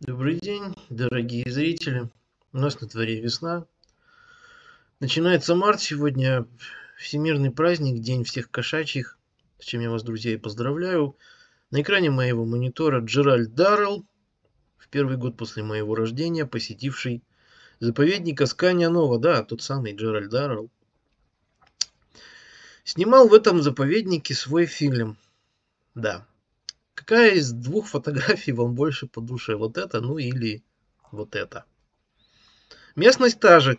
Добрый день, дорогие зрители. У нас на дворе весна. Начинается март. Сегодня всемирный праздник, День всех кошачьих, с чем я вас, друзья, и поздравляю. На экране моего монитора Джеральд Даррелл, в первый год после моего рождения, посетивший заповедник Асканьянова. Да, тот самый Джеральд Даррелл. Снимал в этом заповеднике свой фильм. Да, Какая из двух фотографий вам больше по душе? Вот это, ну или вот это. Местность та же.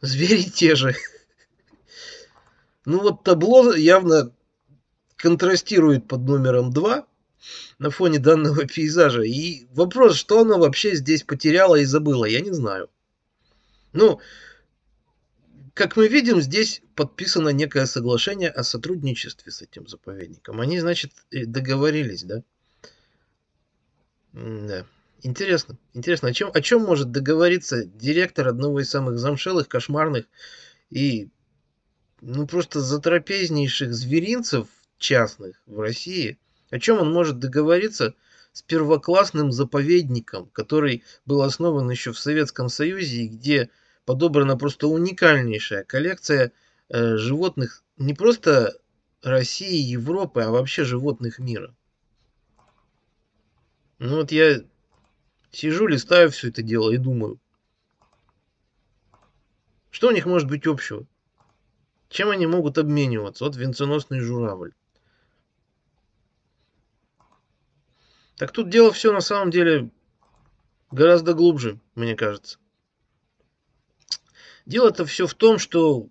Звери те же. Ну вот табло явно контрастирует под номером 2 на фоне данного пейзажа. И вопрос, что она вообще здесь потеряла и забыла, я не знаю. Ну, как мы видим, здесь подписано некое соглашение о сотрудничестве с этим заповедником. Они, значит, договорились, да? Да. Интересно, интересно, о чем, о чем может договориться директор одного из самых замшелых, кошмарных и ну просто затрапезнейших зверинцев частных в России? О чем он может договориться с первоклассным заповедником, который был основан еще в Советском Союзе и где подобрана просто уникальнейшая коллекция э, животных не просто России, Европы, а вообще животных мира. Ну вот я сижу, листаю все это дело и думаю, что у них может быть общего? Чем они могут обмениваться? Вот венценосный журавль. Так тут дело все на самом деле гораздо глубже, мне кажется. Дело-то все в том, что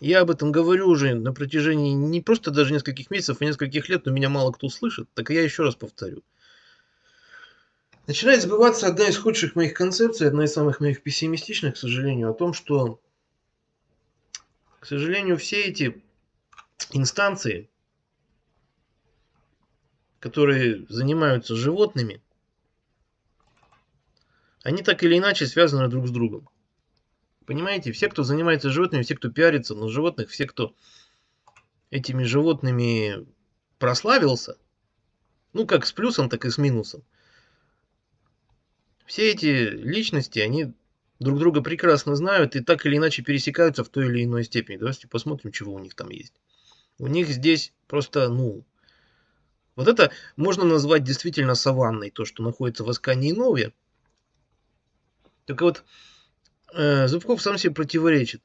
я об этом говорю уже на протяжении не просто даже нескольких месяцев, и нескольких лет, но меня мало кто слышит, так я еще раз повторю. Начинает сбываться одна из худших моих концепций, одна из самых моих пессимистичных, к сожалению, о том, что, к сожалению, все эти инстанции, которые занимаются животными, они так или иначе связаны друг с другом. Понимаете, все, кто занимается животными, все, кто пиарится на животных, все, кто этими животными прославился, ну как с плюсом, так и с минусом, все эти личности, они друг друга прекрасно знают и так или иначе пересекаются в той или иной степени. Давайте посмотрим, чего у них там есть. У них здесь просто, ну, вот это можно назвать действительно саванной, то, что находится в Аскане и Нове. Только вот Э, Зубков сам себе противоречит.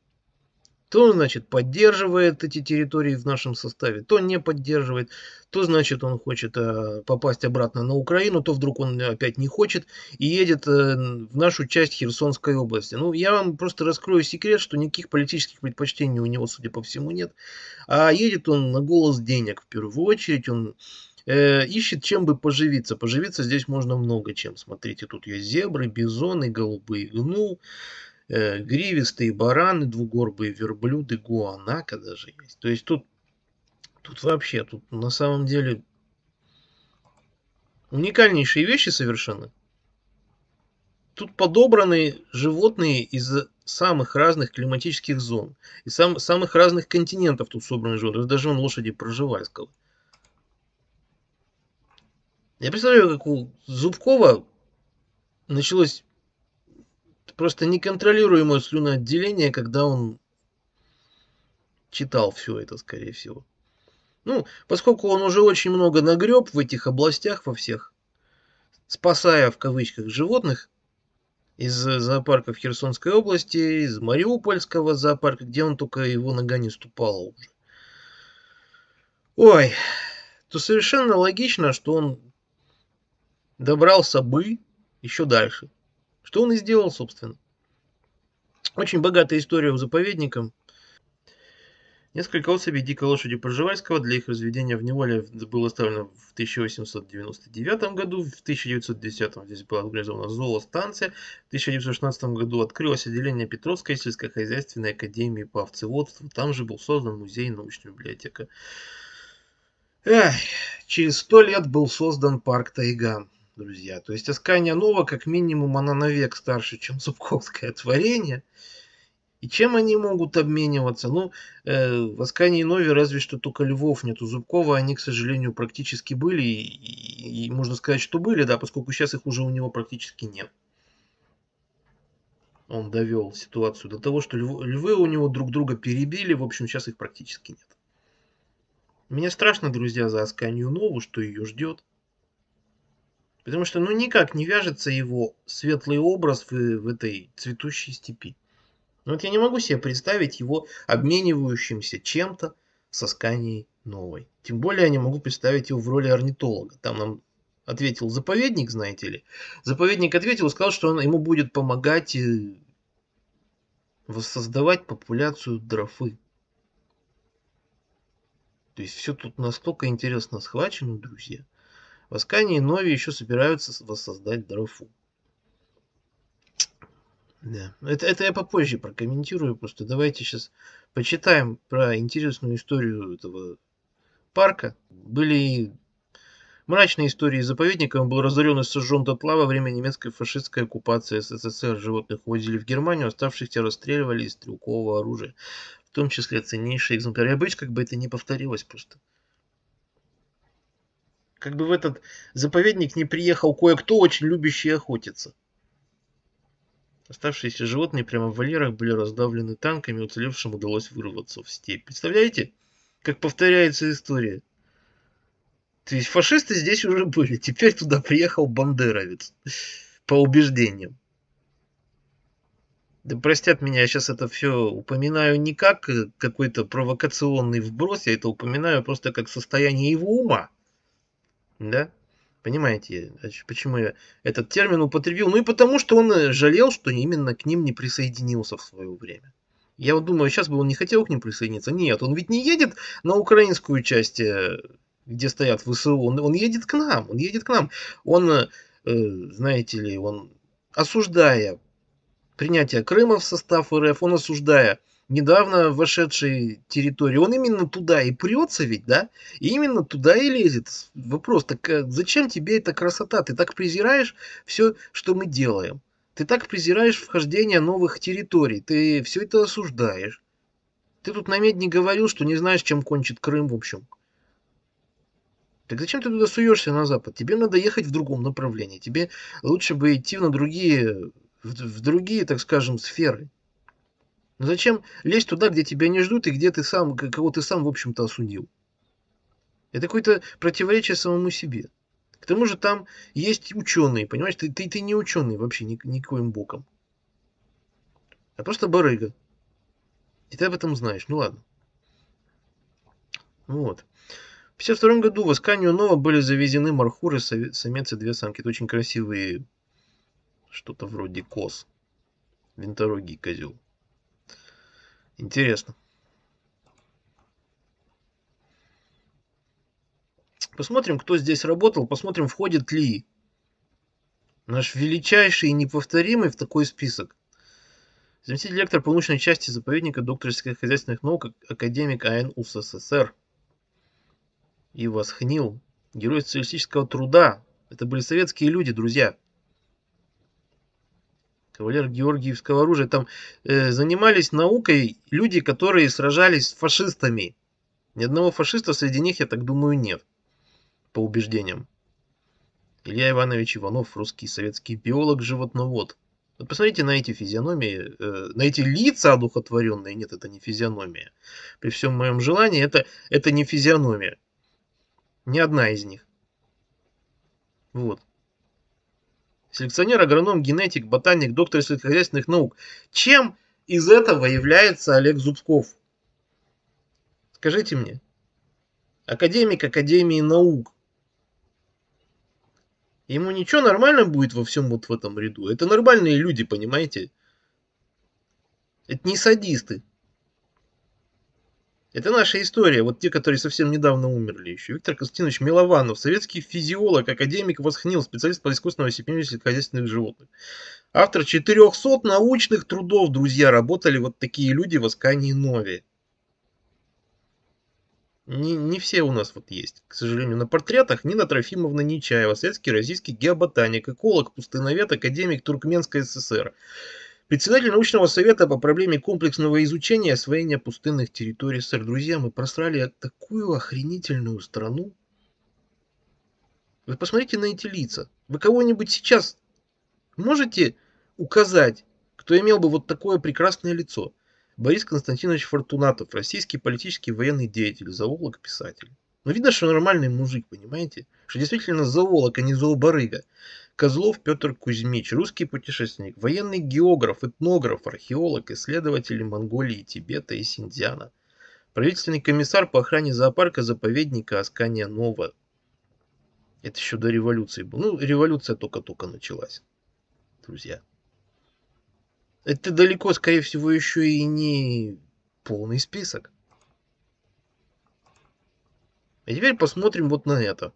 То, значит, поддерживает эти территории в нашем составе, то не поддерживает, то, значит, он хочет э, попасть обратно на Украину, то вдруг он опять не хочет и едет э, в нашу часть Херсонской области. Ну, я вам просто раскрою секрет, что никаких политических предпочтений у него, судя по всему, нет. А едет он на голос денег в первую очередь, он э, ищет чем бы поживиться. Поживиться здесь можно много чем. Смотрите, тут есть зебры, бизоны, голубые гну, Э, гривистые бараны, двугорбые верблюды, гуанака даже есть. То есть тут, тут вообще, тут на самом деле уникальнейшие вещи совершены. Тут подобраны животные из самых разных климатических зон. И сам, самых разных континентов тут собраны животные. Даже он лошади проживальского. Я представляю, как у Зубкова началось Просто неконтролируемое слюноотделение, когда он читал все это, скорее всего. Ну, поскольку он уже очень много нагреб в этих областях во всех, спасая в кавычках животных из зоопарков Херсонской области, из Мариупольского зоопарка, где он только его нога не ступала уже. Ой, то совершенно логично, что он добрался бы еще дальше. Что он и сделал, собственно. Очень богатая история у заповедника. Несколько особей дикой лошади Проживальского для их разведения в неволе было оставлено в 1899 году, в 1910 здесь была организована зоостанция, в 1916 году открылось отделение Петровской сельскохозяйственной академии по овцеводству, там же был создан музей и научная библиотека. Эх, через сто лет был создан парк Тайга друзья. То есть Аскания Нова как минимум, она на век старше, чем Зубковское творение. И чем они могут обмениваться? Ну, э, в Аскане Нове разве что только Львов нет у Зубкова они, к сожалению, практически были. И, и, и можно сказать, что были, да, поскольку сейчас их уже у него практически нет. Он довел ситуацию до того, что льв, львы у него друг друга перебили. В общем, сейчас их практически нет. Меня страшно, друзья, за Асканию Нову, что ее ждет. Потому что ну никак не вяжется его светлый образ в, в этой цветущей степи. Ну, вот я не могу себе представить его обменивающимся чем-то со Сканией новой. Тем более я не могу представить его в роли орнитолога. Там нам ответил заповедник, знаете ли. Заповедник ответил и сказал, что он ему будет помогать э, воссоздавать популяцию дрофы. То есть все тут настолько интересно схвачено, друзья – в Воскани и Нови еще собираются воссоздать Дарфур. Да. Это, это я попозже прокомментирую, просто давайте сейчас почитаем про интересную историю этого парка. Были мрачные истории заповедника. Он был разорен и сожжен до пла во время немецкой фашистской оккупации СССР. Животных увозили в Германию, оставшихся расстреливали из стрелкового оружия, в том числе ценнейшие экземпляры. Я боюсь, как бы это не повторилось просто как бы в этот заповедник не приехал кое-кто, очень любящий охотиться. Оставшиеся животные прямо в вольерах были раздавлены танками, уцелевшим удалось вырваться в степь. Представляете, как повторяется история? То есть фашисты здесь уже были, теперь туда приехал бандеровец, по убеждениям. Да простят меня, я сейчас это все упоминаю не как э, какой-то провокационный вброс, я это упоминаю просто как состояние его ума. Да? Понимаете, а почему я этот термин употребил? Ну и потому, что он э, жалел, что именно к ним не присоединился в свое время. Я вот думаю, сейчас бы он не хотел к ним присоединиться. Нет, он ведь не едет на украинскую часть, э, где стоят ВСУ. Он, он едет к нам, он едет к нам. Он, э, знаете ли, он осуждая принятие Крыма в состав РФ, он осуждая недавно вошедшей территории. Он именно туда и прется ведь, да? И именно туда и лезет. Вопрос, так э, зачем тебе эта красота? Ты так презираешь все, что мы делаем. Ты так презираешь вхождение новых территорий. Ты все это осуждаешь. Ты тут на медне говорил, что не знаешь, чем кончит Крым, в общем. Так зачем ты туда суешься на запад? Тебе надо ехать в другом направлении. Тебе лучше бы идти на другие, в, в другие, так скажем, сферы. Но ну, зачем лезть туда, где тебя не ждут и где ты сам, кого ты сам, в общем-то, осудил? Это какое-то противоречие самому себе. К тому же там есть ученые, понимаешь? Ты, ты, ты не ученый вообще ни, никоим боком. А просто барыга. И ты об этом знаешь. Ну ладно. Ну, вот. В 52 году в Асканию Нова были завезены мархуры, самец и две самки. Это очень красивые, что-то вроде коз. Винторогий козел. Интересно. Посмотрим, кто здесь работал, посмотрим, входит ли наш величайший и неповторимый в такой список. Заместитель лектора по научной части заповедника доктор сельскохозяйственных наук, академик АН УССР. И восхнил. Герой социалистического труда. Это были советские люди, друзья кавалер георгиевского оружия. Там э, занимались наукой люди, которые сражались с фашистами. Ни одного фашиста среди них, я так думаю, нет. По убеждениям. Илья Иванович Иванов, русский советский биолог, животновод. Вот посмотрите на эти физиономии, э, на эти лица одухотворенные. Нет, это не физиономия. При всем моем желании, это, это не физиономия. Ни одна из них. Вот селекционер, агроном, генетик, ботаник, доктор сельскохозяйственных наук. Чем из этого является Олег Зубков? Скажите мне. Академик Академии наук. Ему ничего нормально будет во всем вот в этом ряду. Это нормальные люди, понимаете? Это не садисты. Это наша история, вот те, которые совсем недавно умерли еще. Виктор Константинович Милованов, советский физиолог, академик Восхнил, специалист по искусственному осепению сельскохозяйственных животных. Автор 400 научных трудов, друзья, работали вот такие люди в Аскании Нове. Не, не все у нас вот есть, к сожалению, на портретах Нина Трофимовна Нечаева, советский российский геоботаник, эколог, пустыновед, академик Туркменской ССР. Председатель научного совета по проблеме комплексного изучения освоения пустынных территорий СССР. Друзья, мы просрали такую охренительную страну. Вы посмотрите на эти лица. Вы кого-нибудь сейчас можете указать, кто имел бы вот такое прекрасное лицо? Борис Константинович Фортунатов, российский политический военный деятель, зоолог, писатель. Ну видно, что нормальный мужик, понимаете? Что действительно зоолог, а не зообарыга. Козлов Петр Кузьмич, русский путешественник, военный географ, этнограф, археолог, исследователь Монголии, Тибета и Синдзяна, Правительственный комиссар по охране зоопарка заповедника Аскания Нова. Это еще до революции было. Ну, революция только-только началась, друзья. Это далеко, скорее всего, еще и не полный список. А теперь посмотрим вот на это.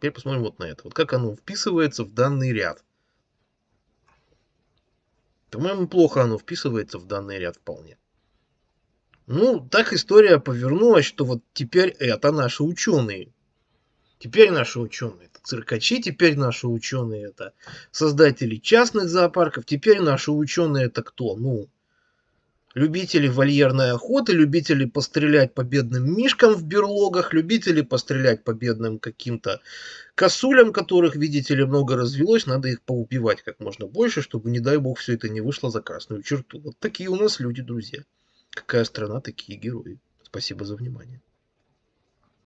Теперь посмотрим вот на это. Вот как оно вписывается в данный ряд. По-моему, плохо оно вписывается в данный ряд вполне. Ну, так история повернулась, что вот теперь это наши ученые. Теперь наши ученые это циркачи, теперь наши ученые это создатели частных зоопарков, теперь наши ученые это кто? Ну, любители вольерной охоты, любители пострелять по бедным мишкам в берлогах, любители пострелять по бедным каким-то косулям, которых, видите ли, много развелось, надо их поубивать как можно больше, чтобы, не дай бог, все это не вышло за красную черту. Вот такие у нас люди, друзья. Какая страна, такие герои. Спасибо за внимание.